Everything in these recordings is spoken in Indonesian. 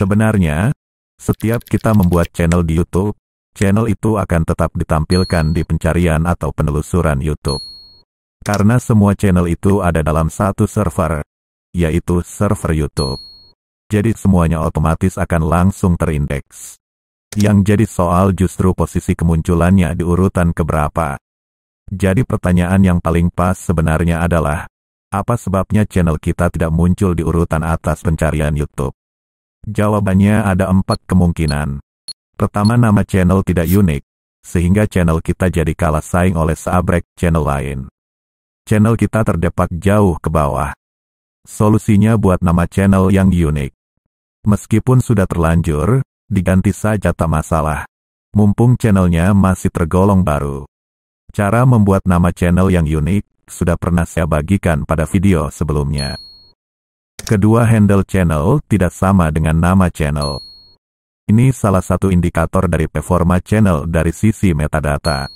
Sebenarnya, setiap kita membuat channel di YouTube, channel itu akan tetap ditampilkan di pencarian atau penelusuran YouTube. Karena semua channel itu ada dalam satu server, yaitu server YouTube. Jadi semuanya otomatis akan langsung terindeks. Yang jadi soal justru posisi kemunculannya di urutan keberapa. Jadi pertanyaan yang paling pas sebenarnya adalah, apa sebabnya channel kita tidak muncul di urutan atas pencarian YouTube? Jawabannya ada empat kemungkinan. Pertama nama channel tidak unik, sehingga channel kita jadi kalah saing oleh seabrek channel lain. Channel kita terdepak jauh ke bawah. Solusinya buat nama channel yang unik. Meskipun sudah terlanjur, diganti saja tak masalah. Mumpung channelnya masih tergolong baru. Cara membuat nama channel yang unik, sudah pernah saya bagikan pada video sebelumnya. Kedua handle channel tidak sama dengan nama channel. Ini salah satu indikator dari performa channel dari sisi metadata.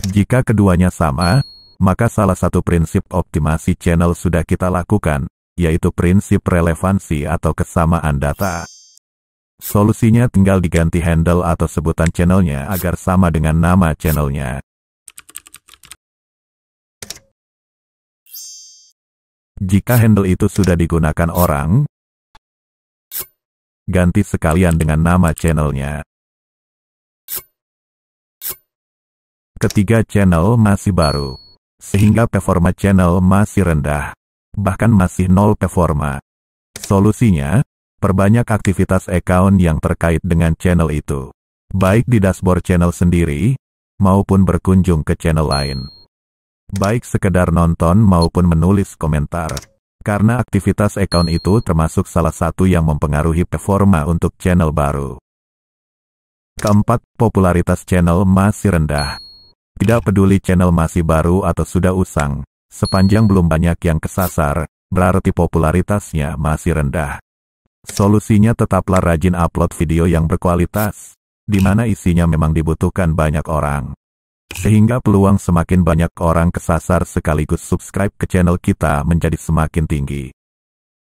Jika keduanya sama, maka salah satu prinsip optimasi channel sudah kita lakukan, yaitu prinsip relevansi atau kesamaan data. Solusinya tinggal diganti handle atau sebutan channelnya agar sama dengan nama channelnya. Jika handle itu sudah digunakan orang, ganti sekalian dengan nama channelnya. Ketiga channel masih baru, sehingga performa channel masih rendah, bahkan masih nol performa. Solusinya, perbanyak aktivitas account yang terkait dengan channel itu, baik di dashboard channel sendiri, maupun berkunjung ke channel lain baik sekedar nonton maupun menulis komentar. Karena aktivitas account itu termasuk salah satu yang mempengaruhi performa untuk channel baru. Keempat, popularitas channel masih rendah. Tidak peduli channel masih baru atau sudah usang, sepanjang belum banyak yang kesasar, berarti popularitasnya masih rendah. Solusinya tetaplah rajin upload video yang berkualitas, di mana isinya memang dibutuhkan banyak orang. Sehingga peluang semakin banyak orang kesasar sekaligus subscribe ke channel kita menjadi semakin tinggi.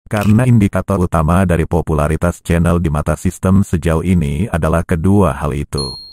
Karena indikator utama dari popularitas channel di mata sistem sejauh ini adalah kedua hal itu.